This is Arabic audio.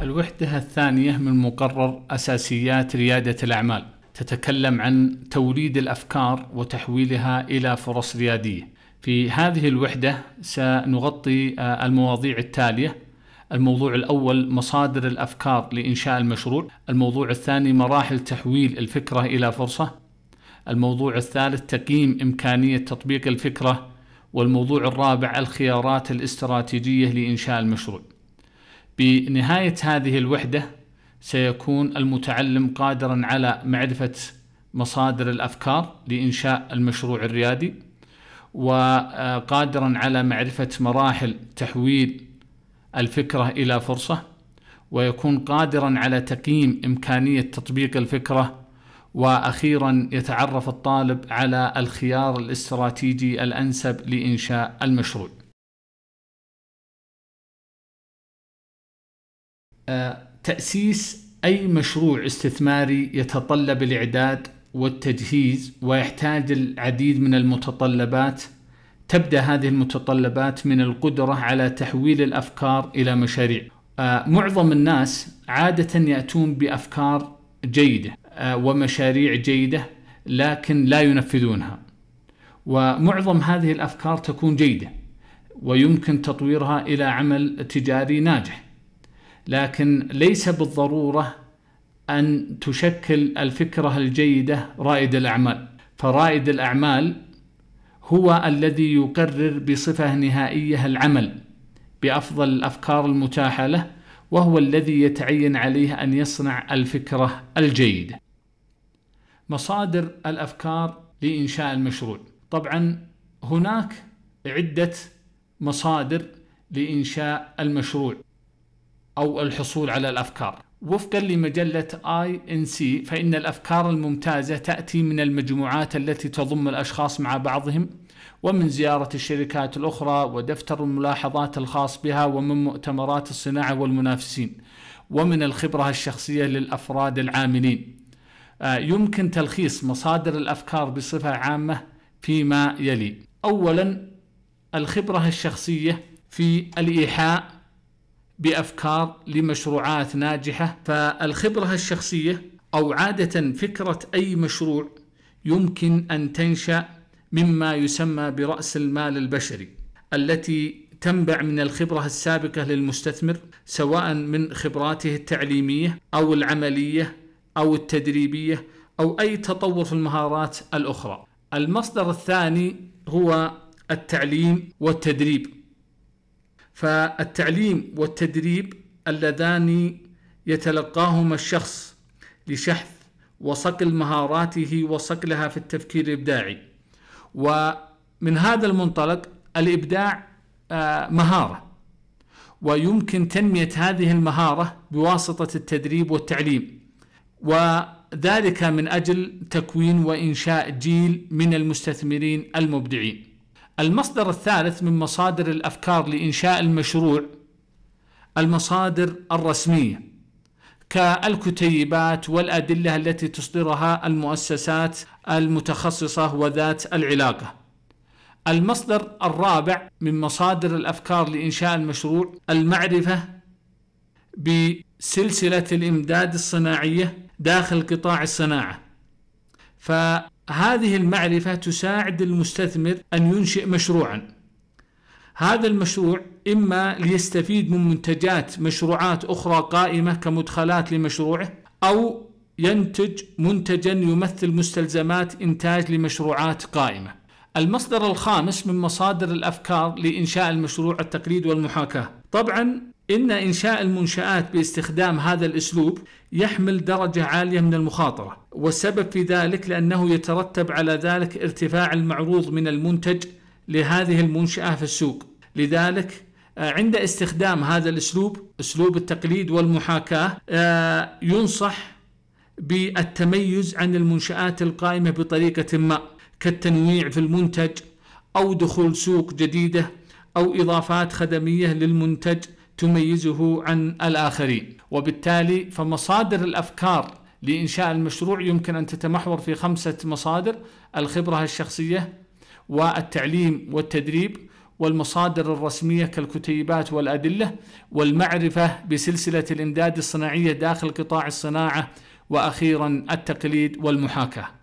الوحدة الثانية من مقرر أساسيات ريادة الأعمال تتكلم عن توليد الأفكار وتحويلها إلى فرص ريادية. في هذه الوحدة سنغطي آه، المواضيع التالية: الموضوع الأول مصادر الأفكار لإنشاء المشروع، الموضوع الثاني مراحل تحويل الفكرة إلى فرصة، الموضوع الثالث تقييم إمكانية تطبيق الفكرة، والموضوع الرابع الخيارات الاستراتيجية لإنشاء المشروع. بنهاية هذه الوحدة سيكون المتعلم قادرا على معرفة مصادر الأفكار لإنشاء المشروع الريادي وقادرا على معرفة مراحل تحويل الفكرة إلى فرصة ويكون قادرا على تقييم إمكانية تطبيق الفكرة واخيرا يتعرف الطالب على الخيار الاستراتيجي الانسب لانشاء المشروع تأسيس أي مشروع استثماري يتطلب الإعداد والتجهيز ويحتاج العديد من المتطلبات تبدأ هذه المتطلبات من القدرة على تحويل الأفكار إلى مشاريع آه، معظم الناس عادة يأتون بأفكار جيدة آه، ومشاريع جيدة لكن لا ينفذونها ومعظم هذه الأفكار تكون جيدة ويمكن تطويرها إلى عمل تجاري ناجح لكن ليس بالضروره ان تشكل الفكره الجيده رائد الاعمال فرائد الاعمال هو الذي يقرر بصفه نهائيه العمل بافضل الافكار المتاحه له وهو الذي يتعين عليه ان يصنع الفكره الجيده مصادر الافكار لانشاء المشروع طبعا هناك عده مصادر لانشاء المشروع أو الحصول على الأفكار وفقا لمجلة آي إن سي فإن الأفكار الممتازة تأتي من المجموعات التي تضم الأشخاص مع بعضهم ومن زيارة الشركات الأخرى ودفتر الملاحظات الخاص بها ومن مؤتمرات الصناعة والمنافسين ومن الخبرة الشخصية للأفراد العاملين آه، يمكن تلخيص مصادر الأفكار بصفة عامة فيما يلي أولا الخبرة الشخصية في الإيحاء بأفكار لمشروعات ناجحة فالخبرة الشخصية أو عادة فكرة أي مشروع يمكن أن تنشأ مما يسمى برأس المال البشري التي تنبع من الخبرة السابقة للمستثمر سواء من خبراته التعليمية أو العملية أو التدريبية أو أي تطور في المهارات الأخرى. المصدر الثاني هو التعليم والتدريب فالتعليم والتدريب اللذان يتلقاهما الشخص لشحذ وصقل مهاراته وصقلها في التفكير الابداعي ومن هذا المنطلق الابداع آه، مهاره ويمكن تنميه هذه المهاره بواسطه التدريب والتعليم وذلك من اجل تكوين وانشاء جيل من المستثمرين المبدعين المصدر الثالث من مصادر الافكار لانشاء المشروع المصادر الرسميه كالكتيبات والادله التي تصدرها المؤسسات المتخصصه وذات العلاقه. المصدر الرابع من مصادر الافكار لانشاء المشروع المعرفه بسلسله الامداد الصناعيه داخل قطاع الصناعه. ف هذه المعرفة تساعد المستثمر أن ينشئ مشروعا هذا المشروع إما ليستفيد من منتجات مشروعات أخرى قائمة كمدخلات لمشروعه أو ينتج منتجا يمثل مستلزمات إنتاج لمشروعات قائمة المصدر الخامس من مصادر الأفكار لإنشاء المشروع التقليد والمحاكاة طبعا إن إنشاء المنشآت باستخدام هذا الأسلوب يحمل درجة عالية من المخاطرة، والسبب في ذلك لأنه يترتب على ذلك ارتفاع المعروض من المنتج لهذه المنشأة في السوق، لذلك آه، عند استخدام هذا الأسلوب أسلوب التقليد والمحاكاة آه، ينصح بالتميز عن المنشآت القائمة بطريقة ما كالتنويع في المنتج أو دخول سوق جديدة أو إضافات خدمية للمنتج تميزه عن الآخرين وبالتالي فمصادر الأفكار لإنشاء المشروع يمكن أن تتمحور في خمسة مصادر الخبرة الشخصية والتعليم والتدريب والمصادر الرسمية كالكتيبات والأدلة والمعرفة بسلسلة الإمداد الصناعية داخل قطاع الصناعة وأخيرا التقليد والمحاكاة